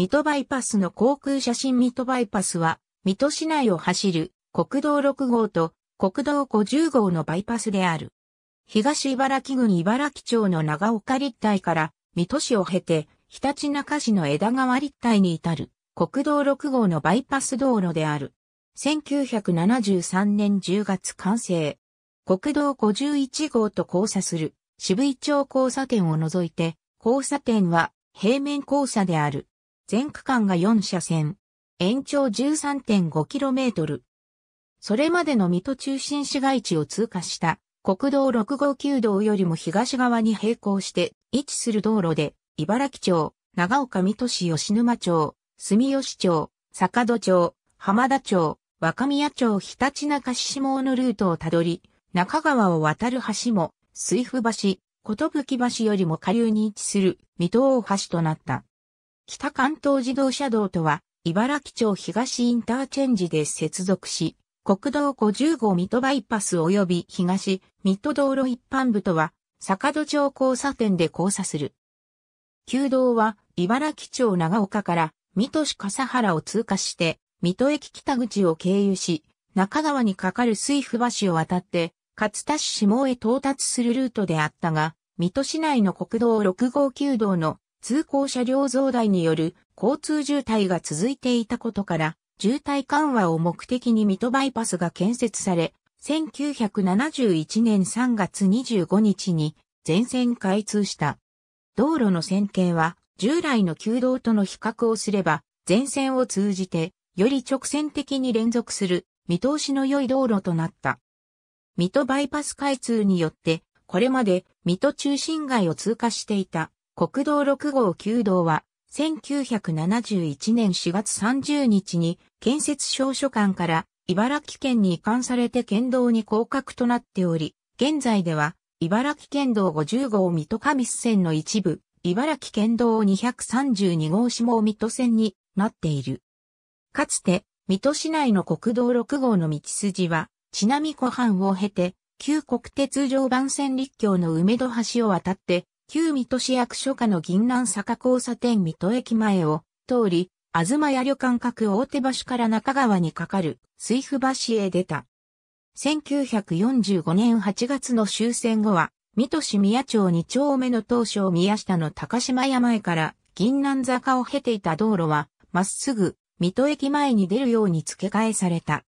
水戸バイパスの航空写真水戸バイパスは、水戸市内を走る国道6号と国道50号のバイパスである。東茨城郡茨城町の長岡立体から水戸市を経て、ひたちなか市の枝川立体に至る国道6号のバイパス道路である。1973年10月完成。国道51号と交差する渋井町交差点を除いて、交差点は平面交差である。全区間が4車線。延長 13.5km。それまでの水戸中心市街地を通過した国道6号9道よりも東側に並行して位置する道路で、茨城町、長岡水戸市吉沼町、住吉町、坂戸町、浜田町、若宮町ひたちなか市下のルートをたどり、中川を渡る橋も、水夫橋、こと橋よりも下流に位置する水戸大橋となった。北関東自動車道とは、茨城町東インターチェンジで接続し、国道50号水戸バイパス及び東水戸道路一般部とは、坂戸町交差点で交差する。旧道は、茨城町長岡から水戸市笠原を通過して、水戸駅北口を経由し、中川に架かる水府橋を渡って、勝田市下へ到達するルートであったが、水戸市内の国道6号旧道の通行車両増大による交通渋滞が続いていたことから、渋滞緩和を目的に水戸バイパスが建設され、1971年3月25日に全線開通した。道路の線形は従来の旧道との比較をすれば、全線を通じてより直線的に連続する見通しの良い道路となった。水戸バイパス開通によって、これまで水戸中心街を通過していた国道6号9道は、1971年4月30日に建設証書館から茨城県に移管されて県道に降格となっており、現在では茨城県道50号水戸上線の一部、茨城県道232号下水戸線になっている。かつて、水戸市内の国道6号の道筋は、ちなみ湖畔を経て、旧国鉄常磐線立橋の梅戸橋を渡って、旧水戸市役所下の銀南坂交差点水戸駅前を通り、東屋旅館角大手橋から中川に架かる水府橋へ出た。1945年8月の終戦後は、水戸市宮町二丁目の東省宮下の高島山前から銀南坂を経ていた道路は、まっすぐ水戸駅前に出るように付け替えされた。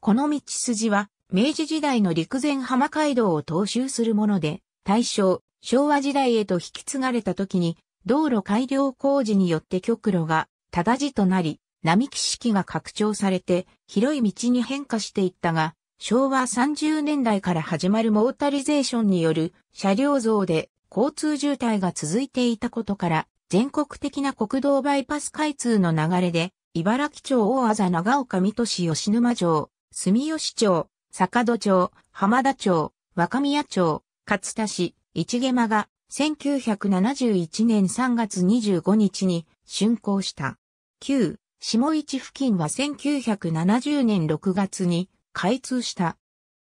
この道筋は、明治時代の陸前浜街道を踏襲するもので、大正、昭和時代へと引き継がれた時に、道路改良工事によって極路が、ただじとなり、並木式が拡張されて、広い道に変化していったが、昭和30年代から始まるモータリゼーションによる車両増で交通渋滞が続いていたことから、全国的な国道バイパス開通の流れで、茨城町大麻長岡水戸市吉沼町、住吉町、坂戸町、浜田町、若宮町、勝田市、一ゲマが1971年3月25日に竣工した。旧、下市付近は1970年6月に開通した。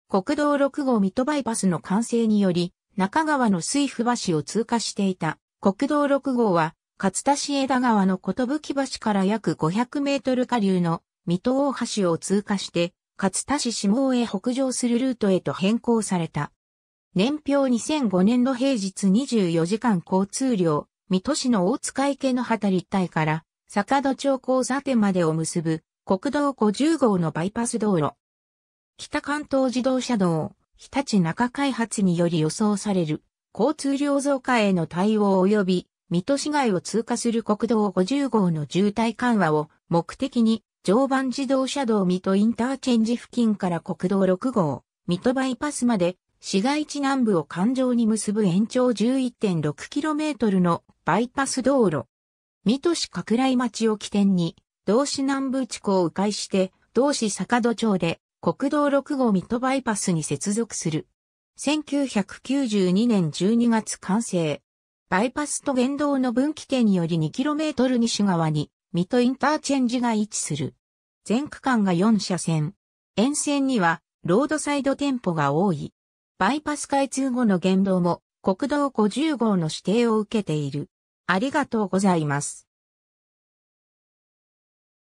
国道6号ミトバイパスの完成により、中川の水府橋を通過していた国道6号は、勝田市枝川の小と橋から約500メートル下流の水戸大橋を通過して、勝田市下尾へ北上するルートへと変更された。年表2005年の平日24時間交通量、水戸市の大塚池の畑立体から、坂戸町交差点までを結ぶ、国道50号のバイパス道路。北関東自動車道、日立中開発により予想される、交通量増加への対応及び、水戸市街を通過する国道50号の渋滞緩和を目的に、常磐自動車道水戸インターチェンジ付近から国道6号、水戸バイパスまで市街地南部を環状に結ぶ延長 11.6km のバイパス道路。水戸市拡大町を起点に、同市南部地区を迂回して、同市坂戸町で国道6号水戸バイパスに接続する。1992年12月完成。バイパスと原道の分岐点により 2km 西側に、水戸インターチェンジが位置する。全区間が4車線。沿線には、ロードサイド店舗が多い。バイパス開通後の言動も国道50号の指定を受けている。ありがとうございます。